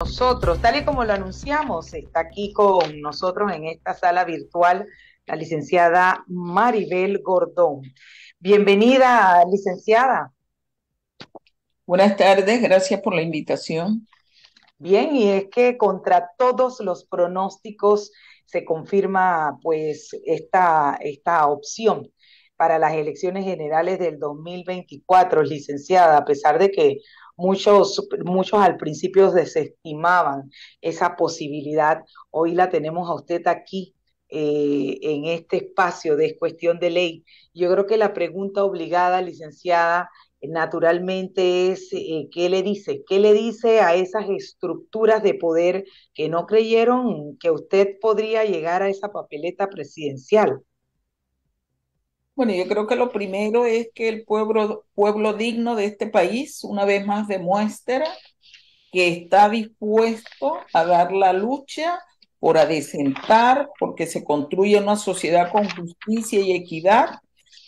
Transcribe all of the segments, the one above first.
nosotros, tal y como lo anunciamos, está aquí con nosotros en esta sala virtual la licenciada Maribel Gordón. Bienvenida, licenciada. Buenas tardes, gracias por la invitación. Bien, y es que contra todos los pronósticos se confirma pues esta, esta opción para las elecciones generales del 2024, licenciada, a pesar de que muchos, muchos al principio desestimaban esa posibilidad. Hoy la tenemos a usted aquí eh, en este espacio de cuestión de ley. Yo creo que la pregunta obligada, licenciada, naturalmente es eh, qué le dice, qué le dice a esas estructuras de poder que no creyeron que usted podría llegar a esa papeleta presidencial. Bueno, yo creo que lo primero es que el pueblo, pueblo digno de este país una vez más demuestra que está dispuesto a dar la lucha por adecentar, porque se construye una sociedad con justicia y equidad,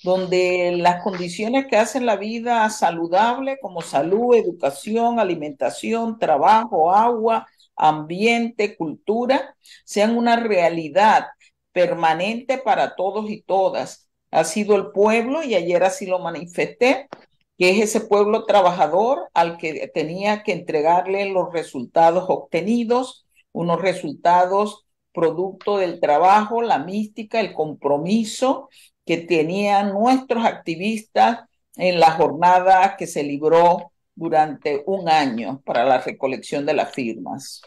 donde las condiciones que hacen la vida saludable, como salud, educación, alimentación, trabajo, agua, ambiente, cultura, sean una realidad permanente para todos y todas ha sido el pueblo, y ayer así lo manifesté, que es ese pueblo trabajador al que tenía que entregarle los resultados obtenidos, unos resultados producto del trabajo, la mística, el compromiso que tenían nuestros activistas en la jornada que se libró durante un año para la recolección de las firmas.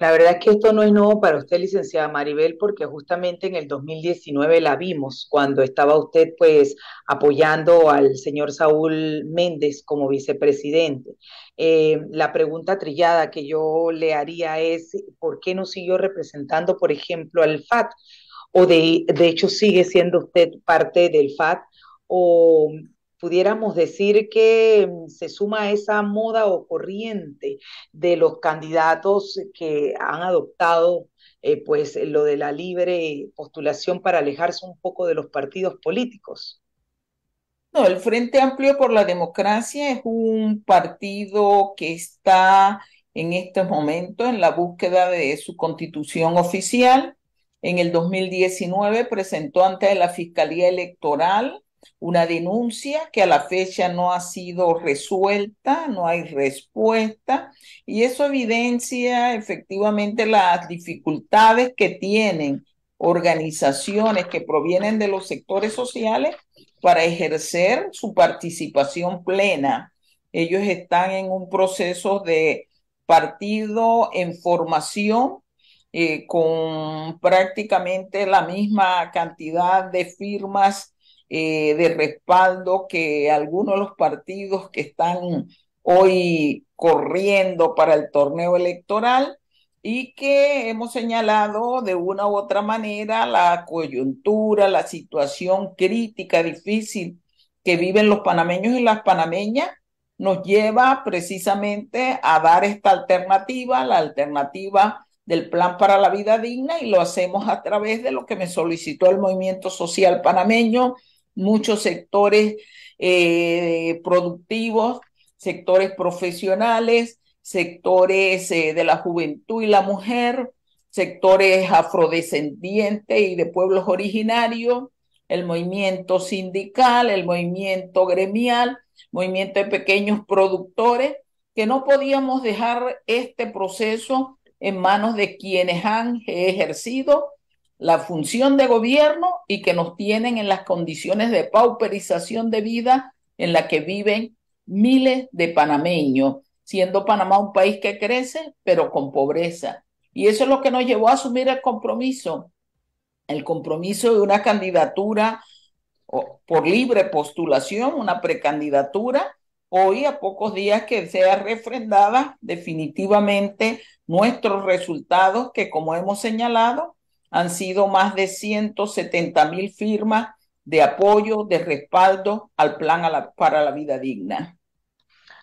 La verdad es que esto no es nuevo para usted, licenciada Maribel, porque justamente en el 2019 la vimos cuando estaba usted pues apoyando al señor Saúl Méndez como vicepresidente. Eh, la pregunta trillada que yo le haría es, ¿por qué no siguió representando, por ejemplo, al FAT? O de, de hecho sigue siendo usted parte del FAT o pudiéramos decir que mm, se suma a esa moda o corriente de los candidatos que han adoptado eh, pues lo de la libre postulación para alejarse un poco de los partidos políticos. No, el Frente Amplio por la Democracia es un partido que está en este momento en la búsqueda de su constitución oficial. En el 2019 presentó ante la Fiscalía Electoral una denuncia que a la fecha no ha sido resuelta, no hay respuesta, y eso evidencia efectivamente las dificultades que tienen organizaciones que provienen de los sectores sociales para ejercer su participación plena. Ellos están en un proceso de partido en formación eh, con prácticamente la misma cantidad de firmas eh, de respaldo que algunos de los partidos que están hoy corriendo para el torneo electoral y que hemos señalado de una u otra manera la coyuntura, la situación crítica, difícil que viven los panameños y las panameñas, nos lleva precisamente a dar esta alternativa, la alternativa del Plan para la Vida Digna, y lo hacemos a través de lo que me solicitó el Movimiento Social Panameño, muchos sectores eh, productivos, sectores profesionales, sectores eh, de la juventud y la mujer, sectores afrodescendientes y de pueblos originarios, el movimiento sindical, el movimiento gremial, movimiento de pequeños productores, que no podíamos dejar este proceso en manos de quienes han ejercido la función de gobierno y que nos tienen en las condiciones de pauperización de vida en la que viven miles de panameños, siendo Panamá un país que crece, pero con pobreza. Y eso es lo que nos llevó a asumir el compromiso, el compromiso de una candidatura por libre postulación, una precandidatura, hoy a pocos días que sea refrendada definitivamente nuestros resultados que, como hemos señalado, han sido más de 170 mil firmas de apoyo, de respaldo al plan para la vida digna.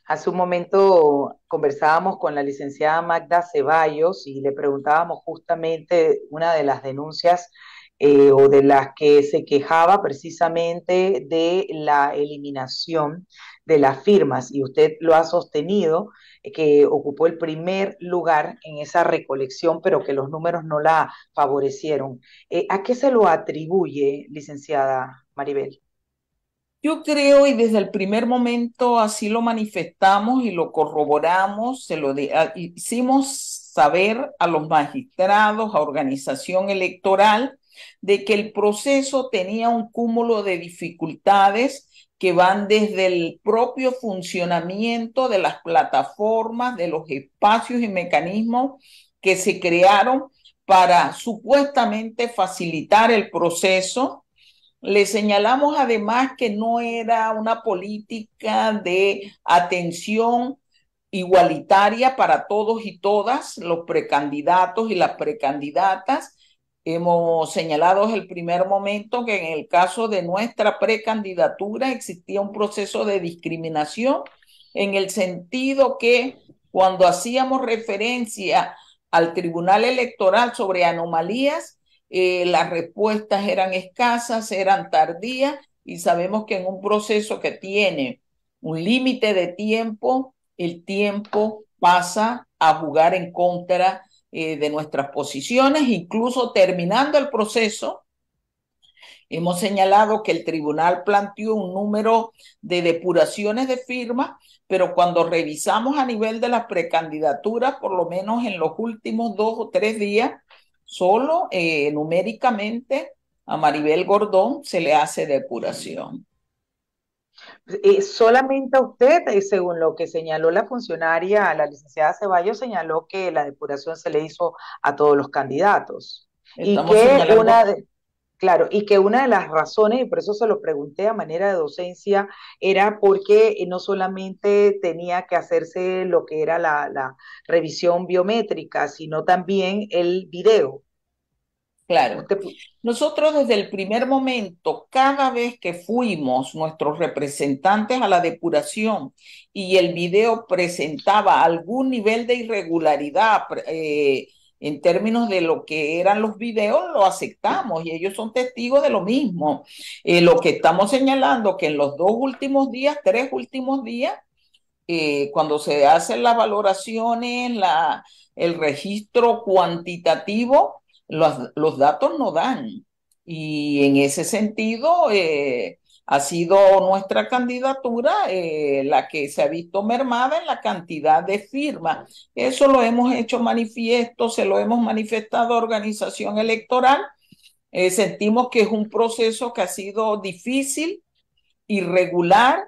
Hace un momento conversábamos con la licenciada Magda Ceballos y le preguntábamos justamente una de las denuncias eh, o de las que se quejaba precisamente de la eliminación de las firmas y usted lo ha sostenido, eh, que ocupó el primer lugar en esa recolección, pero que los números no la favorecieron. Eh, ¿A qué se lo atribuye, licenciada Maribel? Yo creo, y desde el primer momento así lo manifestamos y lo corroboramos, se lo ah, hicimos saber a los magistrados, a organización electoral, de que el proceso tenía un cúmulo de dificultades que van desde el propio funcionamiento de las plataformas, de los espacios y mecanismos que se crearon para supuestamente facilitar el proceso. Le señalamos además que no era una política de atención igualitaria para todos y todas, los precandidatos y las precandidatas, Hemos señalado el primer momento que en el caso de nuestra precandidatura existía un proceso de discriminación en el sentido que cuando hacíamos referencia al Tribunal Electoral sobre anomalías, eh, las respuestas eran escasas, eran tardías y sabemos que en un proceso que tiene un límite de tiempo, el tiempo pasa a jugar en contra eh, de nuestras posiciones, incluso terminando el proceso. Hemos señalado que el tribunal planteó un número de depuraciones de firmas, pero cuando revisamos a nivel de las precandidaturas, por lo menos en los últimos dos o tres días, solo eh, numéricamente a Maribel Gordón se le hace depuración. Eh, solamente solamente usted, eh, según lo que señaló la funcionaria, la licenciada Ceballos, señaló que la depuración se le hizo a todos los candidatos. y que una de, Claro, y que una de las razones, y por eso se lo pregunté a manera de docencia, era porque eh, no solamente tenía que hacerse lo que era la, la revisión biométrica, sino también el video. Claro. Nosotros desde el primer momento, cada vez que fuimos nuestros representantes a la depuración y el video presentaba algún nivel de irregularidad eh, en términos de lo que eran los videos, lo aceptamos y ellos son testigos de lo mismo. Eh, lo que estamos señalando que en los dos últimos días, tres últimos días, eh, cuando se hacen las valoraciones, la, el registro cuantitativo, los, datos no dan. Y en ese sentido, eh, ha sido nuestra candidatura eh, la que se ha visto mermada en la cantidad de firmas. Eso lo hemos hecho manifiesto, se lo hemos manifestado a organización electoral. Eh, sentimos que es un proceso que ha sido difícil, irregular,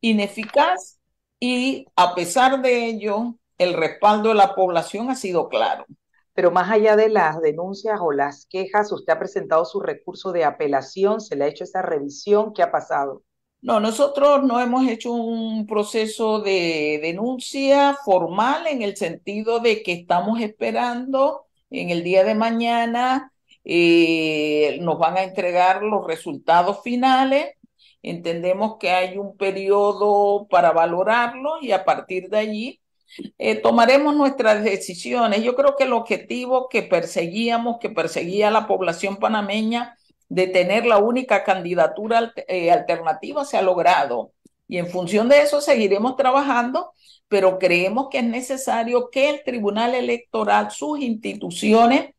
ineficaz y a pesar de ello, el respaldo de la población ha sido claro. Pero más allá de las denuncias o las quejas, usted ha presentado su recurso de apelación, se le ha hecho esa revisión, ¿qué ha pasado? No, nosotros no hemos hecho un proceso de denuncia formal en el sentido de que estamos esperando en el día de mañana, eh, nos van a entregar los resultados finales. Entendemos que hay un periodo para valorarlo y a partir de allí eh, tomaremos nuestras decisiones. Yo creo que el objetivo que perseguíamos, que perseguía la población panameña de tener la única candidatura eh, alternativa, se ha logrado. Y en función de eso seguiremos trabajando, pero creemos que es necesario que el Tribunal Electoral, sus instituciones,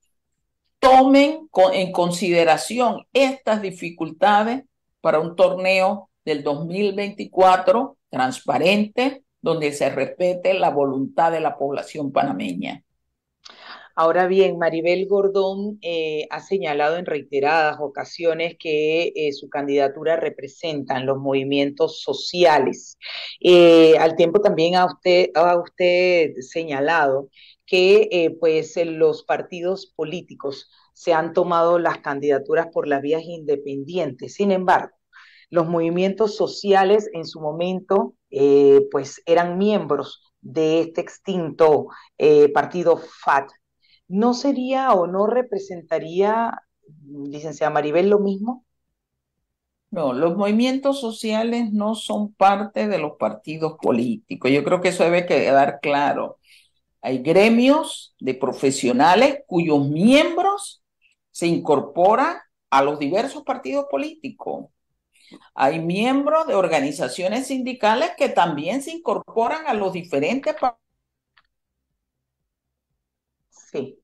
tomen en consideración estas dificultades para un torneo del 2024 transparente, donde se respete la voluntad de la población panameña. Ahora bien, Maribel Gordón eh, ha señalado en reiteradas ocasiones que eh, su candidatura representa los movimientos sociales. Eh, al tiempo también ha usted, usted señalado que pues, los partidos políticos se han tomado las candidaturas por las vías independientes. Sin embargo, los movimientos sociales en su momento, eh, pues eran miembros de este extinto eh, partido FAT. ¿No sería o no representaría, licenciada Maribel, lo mismo? No, los movimientos sociales no son parte de los partidos políticos. Yo creo que eso debe quedar claro. Hay gremios de profesionales cuyos miembros se incorporan a los diversos partidos políticos. Hay miembros de organizaciones sindicales que también se incorporan a los diferentes Sí.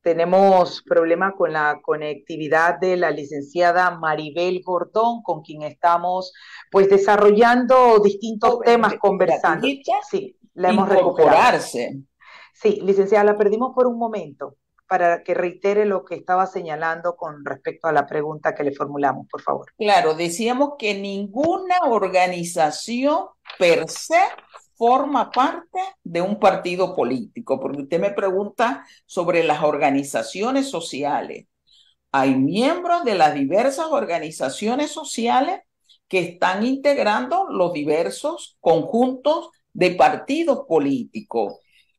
Tenemos problema con la conectividad de la licenciada Maribel Gordón, con quien estamos pues desarrollando distintos temas, conversando. Sí, la hemos recuperado. Sí, licenciada, la perdimos por un momento para que reitere lo que estaba señalando con respecto a la pregunta que le formulamos, por favor. Claro, decíamos que ninguna organización per se forma parte de un partido político, porque usted me pregunta sobre las organizaciones sociales. Hay miembros de las diversas organizaciones sociales que están integrando los diversos conjuntos de partidos políticos.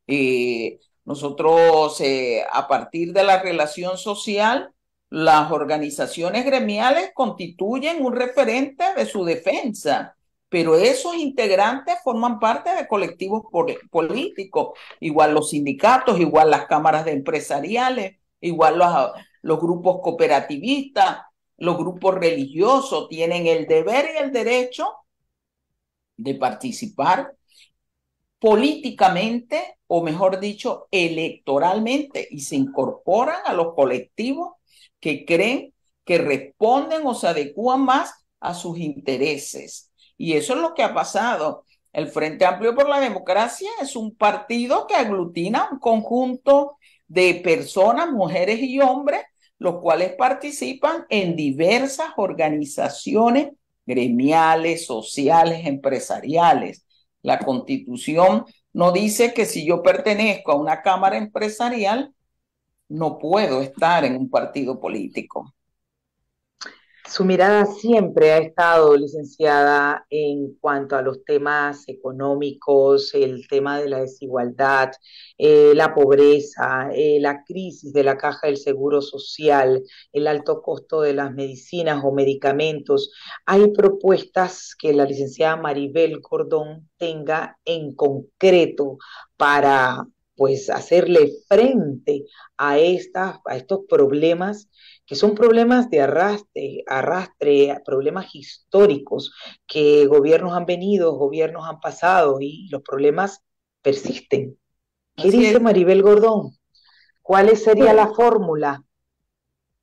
Eh, nosotros, eh, a partir de la relación social, las organizaciones gremiales constituyen un referente de su defensa, pero esos integrantes forman parte de colectivos políticos, igual los sindicatos, igual las cámaras de empresariales, igual los grupos cooperativistas, los grupos religiosos, tienen el deber y el derecho de participar políticamente, o mejor dicho, electoralmente, y se incorporan a los colectivos que creen que responden o se adecúan más a sus intereses. Y eso es lo que ha pasado. El Frente Amplio por la Democracia es un partido que aglutina un conjunto de personas, mujeres y hombres, los cuales participan en diversas organizaciones gremiales, sociales, empresariales. La constitución no dice que si yo pertenezco a una cámara empresarial, no puedo estar en un partido político. Su mirada siempre ha estado, licenciada, en cuanto a los temas económicos, el tema de la desigualdad, eh, la pobreza, eh, la crisis de la caja del seguro social, el alto costo de las medicinas o medicamentos. Hay propuestas que la licenciada Maribel Cordón tenga en concreto para pues hacerle frente a, estas, a estos problemas que son problemas de arrastre, arrastre, problemas históricos que gobiernos han venido, gobiernos han pasado y los problemas persisten. ¿Qué dice Maribel Gordón? ¿Cuál sería la fórmula?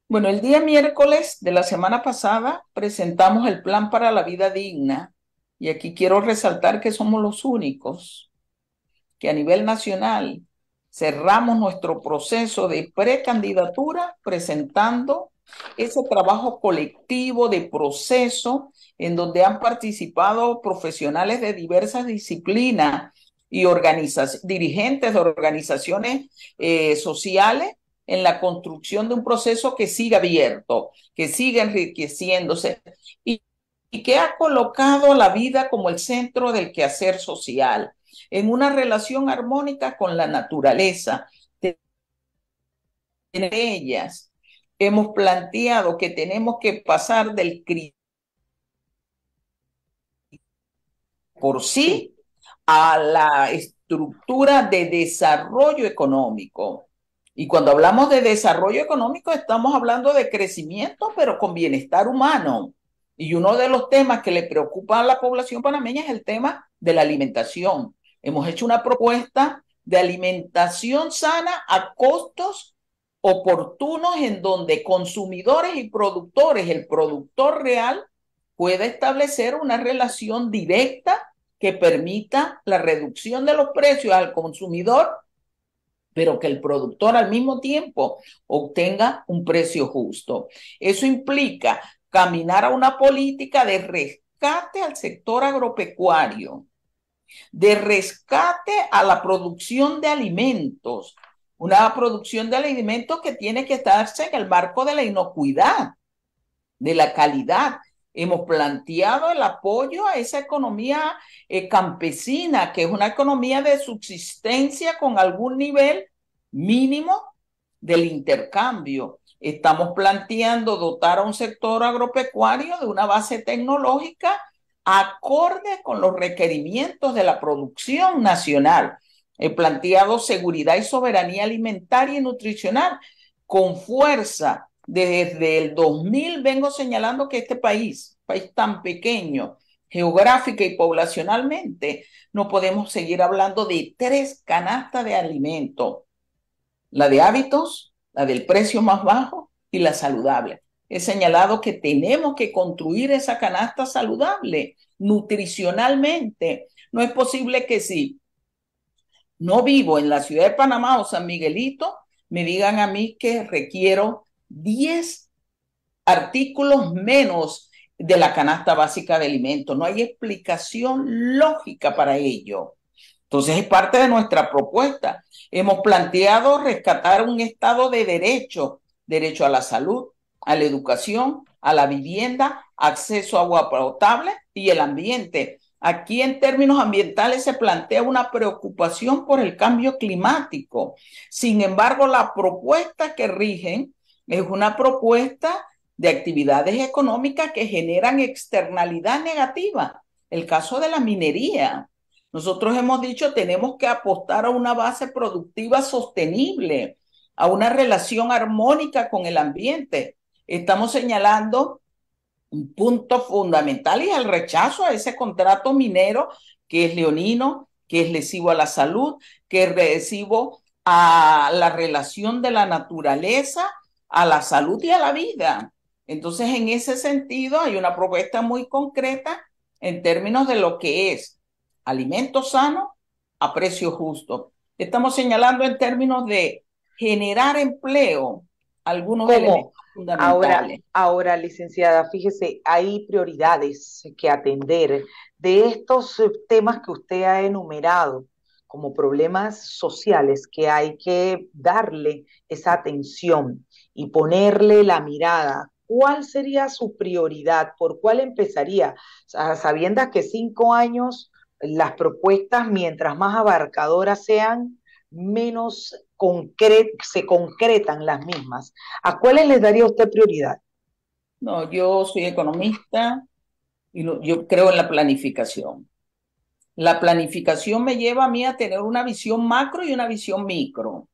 Bueno, el día miércoles de la semana pasada presentamos el plan para la vida digna y aquí quiero resaltar que somos los únicos que a nivel nacional Cerramos nuestro proceso de precandidatura presentando ese trabajo colectivo de proceso en donde han participado profesionales de diversas disciplinas y dirigentes de organizaciones eh, sociales en la construcción de un proceso que siga abierto, que siga enriqueciéndose y que ha colocado la vida como el centro del quehacer social en una relación armónica con la naturaleza. En ellas hemos planteado que tenemos que pasar del por sí a la estructura de desarrollo económico. Y cuando hablamos de desarrollo económico estamos hablando de crecimiento, pero con bienestar humano. Y uno de los temas que le preocupa a la población panameña es el tema de la alimentación. Hemos hecho una propuesta de alimentación sana a costos oportunos en donde consumidores y productores, el productor real, pueda establecer una relación directa que permita la reducción de los precios al consumidor, pero que el productor al mismo tiempo obtenga un precio justo. Eso implica caminar a una política de rescate al sector agropecuario, de rescate a la producción de alimentos, una producción de alimentos que tiene que estarse en el marco de la inocuidad, de la calidad. Hemos planteado el apoyo a esa economía eh, campesina, que es una economía de subsistencia con algún nivel mínimo del intercambio. Estamos planteando dotar a un sector agropecuario de una base tecnológica acorde con los requerimientos de la producción nacional. He eh, planteado seguridad y soberanía alimentaria y nutricional con fuerza. Desde el 2000 vengo señalando que este país, país tan pequeño, geográfica y poblacionalmente, no podemos seguir hablando de tres canastas de alimento. La de hábitos, la del precio más bajo y la saludable he señalado que tenemos que construir esa canasta saludable nutricionalmente. No es posible que si no vivo en la ciudad de Panamá o San Miguelito, me digan a mí que requiero 10 artículos menos de la canasta básica de alimentos. No hay explicación lógica para ello. Entonces es parte de nuestra propuesta. Hemos planteado rescatar un Estado de derecho, derecho a la salud, a la educación, a la vivienda, acceso a agua potable y el ambiente. Aquí en términos ambientales se plantea una preocupación por el cambio climático. Sin embargo, la propuesta que rigen es una propuesta de actividades económicas que generan externalidad negativa. El caso de la minería. Nosotros hemos dicho tenemos que apostar a una base productiva sostenible, a una relación armónica con el ambiente. Estamos señalando un punto fundamental y el rechazo a ese contrato minero que es leonino, que es lesivo a la salud, que es lesivo a la relación de la naturaleza, a la salud y a la vida. Entonces, en ese sentido, hay una propuesta muy concreta en términos de lo que es alimento sano a precio justo. Estamos señalando en términos de generar empleo algunos los Ahora, ahora, licenciada, fíjese, hay prioridades que atender de estos eh, temas que usted ha enumerado como problemas sociales que hay que darle esa atención y ponerle la mirada. ¿Cuál sería su prioridad? ¿Por cuál empezaría? Sabiendo que cinco años, las propuestas, mientras más abarcadoras sean, menos se concretan las mismas, ¿a cuáles les daría usted prioridad? No, yo soy economista y yo creo en la planificación. La planificación me lleva a mí a tener una visión macro y una visión micro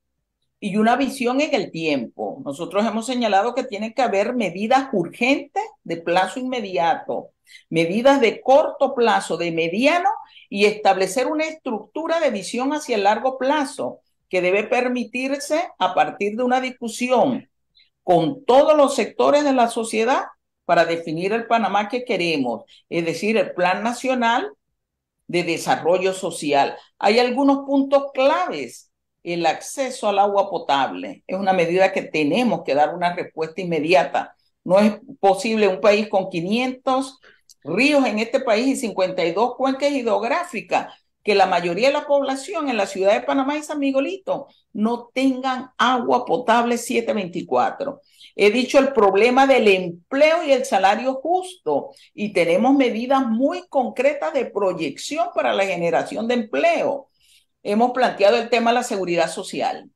y una visión en el tiempo. Nosotros hemos señalado que tiene que haber medidas urgentes de plazo inmediato, medidas de corto plazo, de mediano y establecer una estructura de visión hacia el largo plazo que debe permitirse a partir de una discusión con todos los sectores de la sociedad para definir el Panamá que queremos, es decir, el Plan Nacional de Desarrollo Social. Hay algunos puntos claves. El acceso al agua potable es una medida que tenemos que dar una respuesta inmediata. No es posible un país con 500 ríos en este país y 52 cuencas hidrográficas que la mayoría de la población en la ciudad de Panamá y San Miguelito no tengan agua potable 724. He dicho el problema del empleo y el salario justo y tenemos medidas muy concretas de proyección para la generación de empleo. Hemos planteado el tema de la seguridad social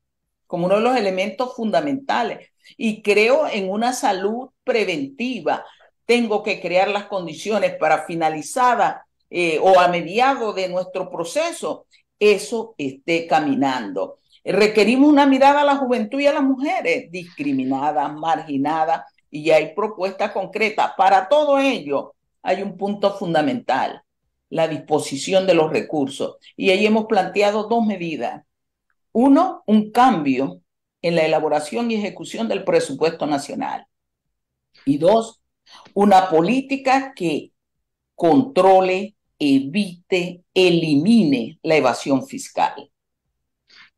como uno de los elementos fundamentales y creo en una salud preventiva. Tengo que crear las condiciones para finalizada eh, o a mediado de nuestro proceso, eso esté caminando. Requerimos una mirada a la juventud y a las mujeres discriminadas, marginadas, y hay propuestas concretas. Para todo ello hay un punto fundamental, la disposición de los recursos. Y ahí hemos planteado dos medidas. Uno, un cambio en la elaboración y ejecución del presupuesto nacional. Y dos, una política que controle, evite, elimine la evasión fiscal.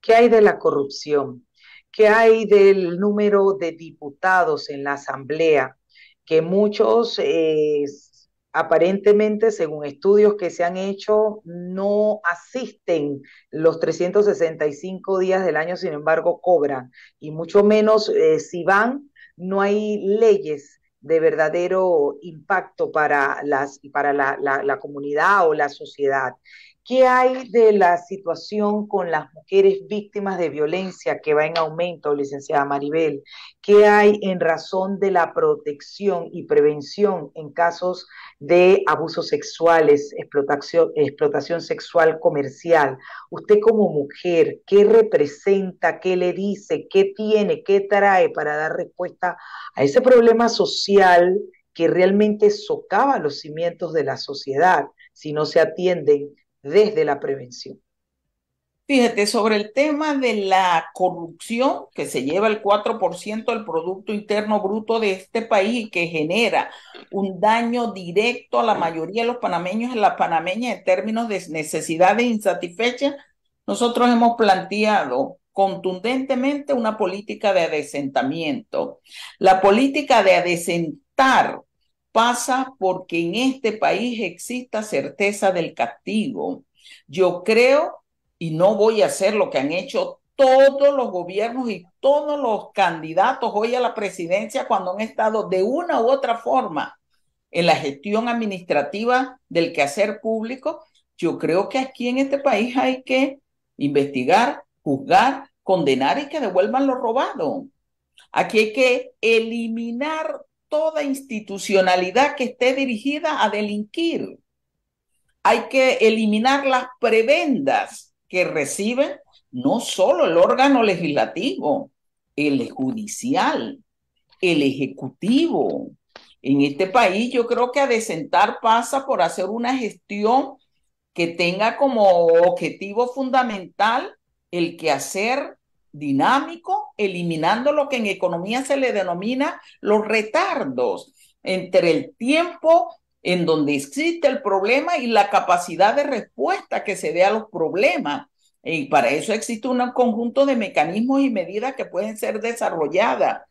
¿Qué hay de la corrupción? ¿Qué hay del número de diputados en la Asamblea? Que muchos, eh, aparentemente, según estudios que se han hecho, no asisten los 365 días del año, sin embargo, cobran. Y mucho menos eh, si van, no hay leyes de verdadero impacto para, las, para la, la, la comunidad o la sociedad. ¿Qué hay de la situación con las mujeres víctimas de violencia que va en aumento, licenciada Maribel? ¿Qué hay en razón de la protección y prevención en casos de abusos sexuales, explotación, explotación sexual comercial? Usted como mujer, ¿qué representa, qué le dice, qué tiene, qué trae para dar respuesta a ese problema social que realmente socava los cimientos de la sociedad si no se atienden? desde la prevención. Fíjate, sobre el tema de la corrupción que se lleva el 4% del Producto Interno Bruto de este país y que genera un daño directo a la mayoría de los panameños y las panameñas en términos de necesidades insatisfechas, nosotros hemos planteado contundentemente una política de adesentamiento. La política de adecentar pasa porque en este país exista certeza del castigo. Yo creo, y no voy a hacer lo que han hecho todos los gobiernos y todos los candidatos hoy a la presidencia cuando han estado de una u otra forma en la gestión administrativa del quehacer público, yo creo que aquí en este país hay que investigar, juzgar, condenar y que devuelvan lo robado. Aquí hay que eliminar toda institucionalidad que esté dirigida a delinquir. Hay que eliminar las prebendas que reciben no solo el órgano legislativo, el judicial, el ejecutivo. En este país yo creo que adecentar pasa por hacer una gestión que tenga como objetivo fundamental el que hacer dinámico, eliminando lo que en economía se le denomina los retardos entre el tiempo en donde existe el problema y la capacidad de respuesta que se dé a los problemas. Y para eso existe un conjunto de mecanismos y medidas que pueden ser desarrolladas.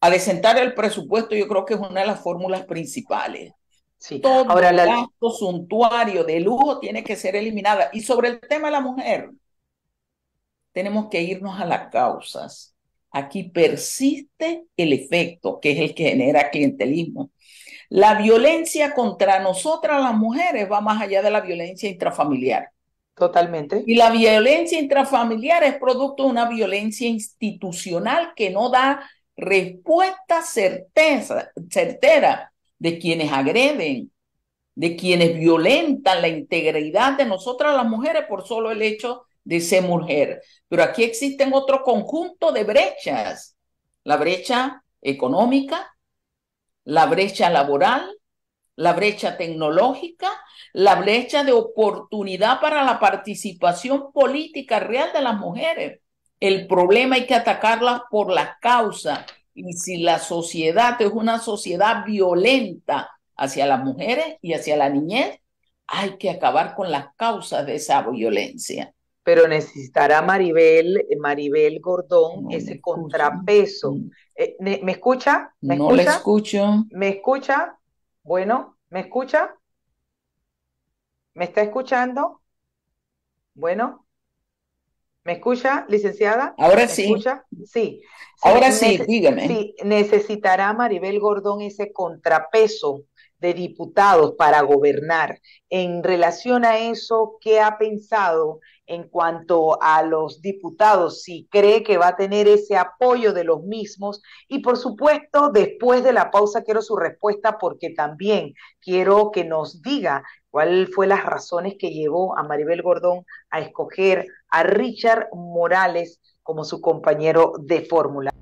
Adecentar el presupuesto yo creo que es una de las fórmulas principales. Sí. Todo Ahora, el gasto suntuario de lujo tiene que ser eliminada. Y sobre el tema de la mujer, tenemos que irnos a las causas. Aquí persiste el efecto, que es el que genera clientelismo. La violencia contra nosotras las mujeres va más allá de la violencia intrafamiliar. Totalmente. Y la violencia intrafamiliar es producto de una violencia institucional que no da respuesta certeza, certera de quienes agreden, de quienes violentan la integridad de nosotras las mujeres por solo el hecho de dice mujer. Pero aquí existen otro conjunto de brechas. La brecha económica, la brecha laboral, la brecha tecnológica, la brecha de oportunidad para la participación política real de las mujeres. El problema hay que atacarla por la causa Y si la sociedad es una sociedad violenta hacia las mujeres y hacia la niñez, hay que acabar con las causas de esa violencia pero necesitará Maribel, eh, Maribel Gordón, ese contrapeso. Mm. Eh, ¿Me escucha? ¿Me no le escucho. ¿Me escucha? Bueno, ¿me escucha? ¿Me está escuchando? Bueno, ¿me escucha, licenciada? Ahora ¿Me sí. Escucha? Sí. Ahora sí, dígame. Sí, necesitará Maribel Gordón ese contrapeso de diputados para gobernar. En relación a eso, ¿qué ha pensado en cuanto a los diputados, si cree que va a tener ese apoyo de los mismos. Y por supuesto, después de la pausa quiero su respuesta porque también quiero que nos diga cuál fue las razones que llevó a Maribel Gordón a escoger a Richard Morales como su compañero de fórmula.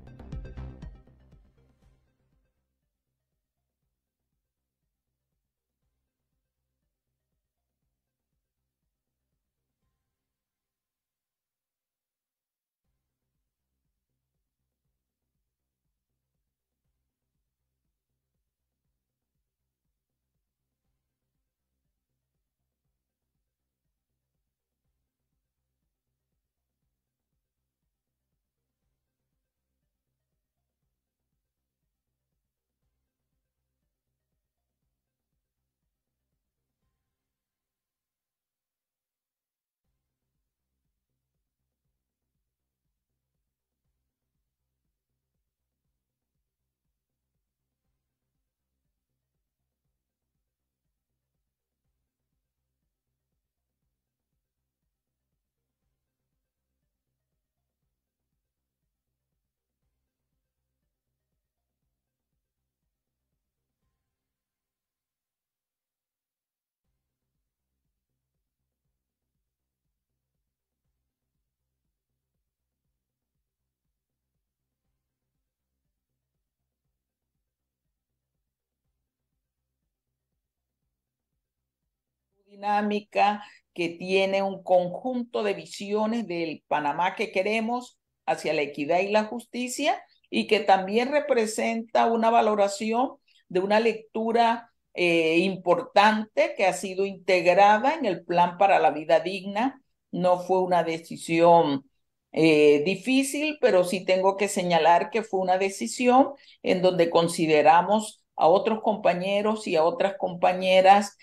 dinámica que tiene un conjunto de visiones del Panamá que queremos hacia la equidad y la justicia y que también representa una valoración de una lectura eh, importante que ha sido integrada en el plan para la vida digna. No fue una decisión eh, difícil, pero sí tengo que señalar que fue una decisión en donde consideramos a otros compañeros y a otras compañeras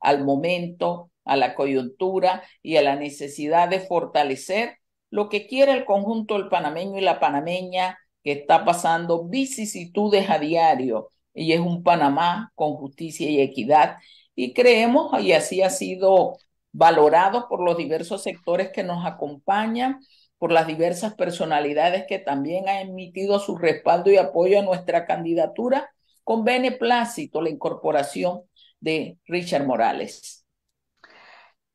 al momento, a la coyuntura y a la necesidad de fortalecer lo que quiere el conjunto del panameño y la panameña que está pasando vicisitudes a diario y es un Panamá con justicia y equidad. Y creemos, y así ha sido valorado por los diversos sectores que nos acompañan, por las diversas personalidades que también han emitido su respaldo y apoyo a nuestra candidatura, con beneplácito la incorporación de Richard Morales.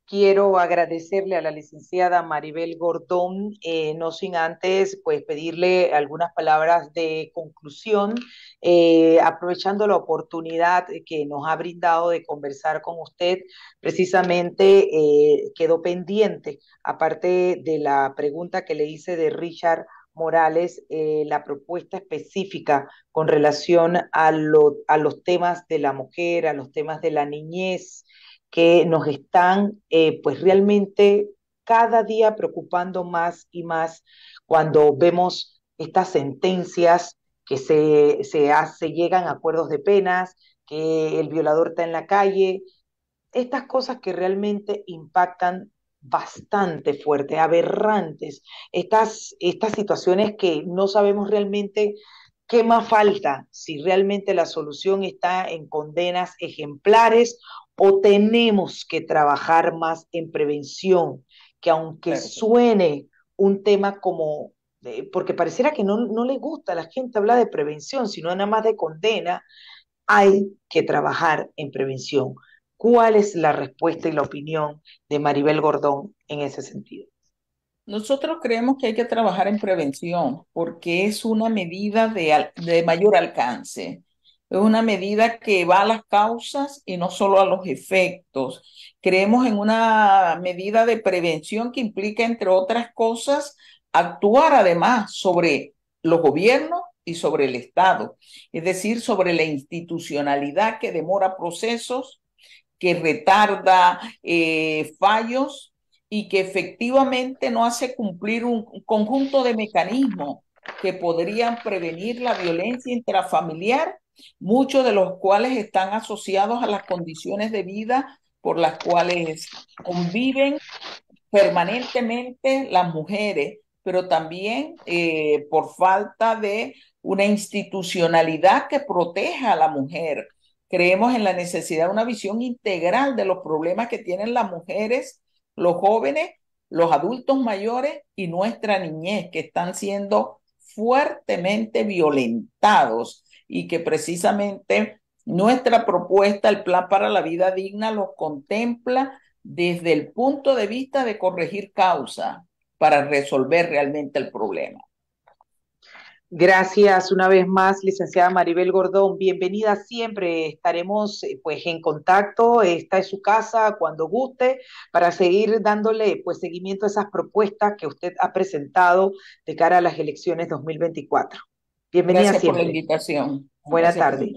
Quiero agradecerle a la licenciada Maribel Gordón, eh, no sin antes pues, pedirle algunas palabras de conclusión, eh, aprovechando la oportunidad que nos ha brindado de conversar con usted. Precisamente eh, quedó pendiente, aparte de la pregunta que le hice de Richard Morales eh, la propuesta específica con relación a, a, los temas de la mujer, a los temas de la niñez, que nos están eh, pues realmente cada día preocupando más y más cuando vemos estas sentencias que se, se, llegan a acuerdos de penas, que el violador está en la calle, estas cosas que realmente impactan bastante fuertes, aberrantes, estas, estas situaciones que no sabemos realmente qué más falta, si realmente la solución está en condenas ejemplares o tenemos que trabajar más en prevención, que aunque suene un tema como, eh, porque pareciera que no, no le gusta a la gente hablar de prevención, sino nada más de condena, hay que trabajar en prevención. ¿Cuál es la respuesta y la opinión de Maribel Gordón en ese sentido? Nosotros creemos que hay que trabajar en prevención porque es una medida de, mayor alcance. Es una medida que va a las causas y no solo a los efectos. Creemos en una medida de prevención que implica, entre otras cosas, actuar además sobre los gobiernos y sobre el Estado, es decir, sobre la institucionalidad que demora procesos que retarda eh, fallos y que efectivamente no hace cumplir un conjunto de mecanismos que podrían prevenir la violencia intrafamiliar, muchos de los cuales están asociados a las condiciones de vida por las cuales conviven permanentemente las mujeres, pero también eh, por falta de una institucionalidad que proteja a la mujer Creemos en la necesidad de una visión integral de los problemas que tienen las mujeres, los jóvenes, los adultos mayores y nuestra niñez, que están siendo fuertemente violentados y que precisamente nuestra propuesta, el Plan para la Vida Digna, lo contempla desde el punto de vista de corregir causa para resolver realmente el problema. Gracias una vez más, licenciada Maribel Gordón. Bienvenida siempre. Estaremos eh, pues en contacto. Esta es su casa cuando guste para seguir dándole pues seguimiento a esas propuestas que usted ha presentado de cara a las elecciones 2024. Bienvenida Gracias Por la invitación. Buena tardes